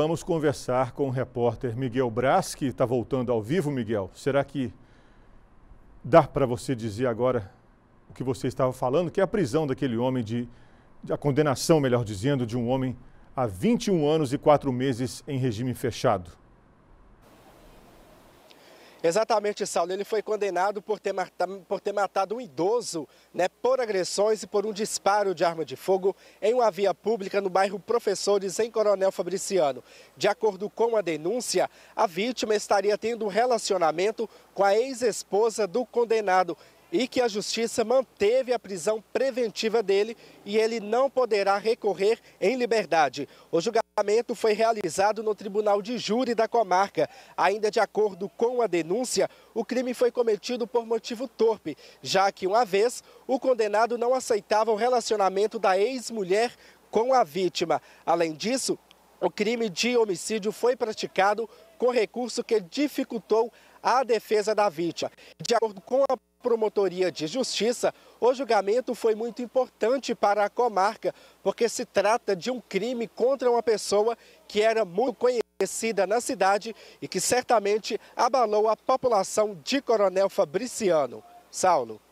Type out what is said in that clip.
Vamos conversar com o repórter Miguel Braz, que está voltando ao vivo, Miguel. Será que dá para você dizer agora o que você estava falando, que é a prisão daquele homem de, a condenação, melhor dizendo, de um homem a 21 anos e 4 meses em regime fechado? Exatamente, Saulo. Ele foi condenado por ter, por ter matado um idoso né, por agressões e por um disparo de arma de fogo em uma via pública no bairro Professores, em Coronel Fabriciano. De acordo com a denúncia, a vítima estaria tendo um relacionamento com a ex-esposa do condenado, e que a justiça manteve a prisão preventiva dele e ele não poderá recorrer em liberdade. O julgamento foi realizado no Tribunal de Júri da comarca. Ainda de acordo com a denúncia, o crime foi cometido por motivo torpe, já que uma vez o condenado não aceitava o relacionamento da ex-mulher com a vítima. Além disso, o crime de homicídio foi praticado com recurso que dificultou à defesa da vítima. De acordo com a Promotoria de Justiça, o julgamento foi muito importante para a comarca, porque se trata de um crime contra uma pessoa que era muito conhecida na cidade e que certamente abalou a população de Coronel Fabriciano. Saulo.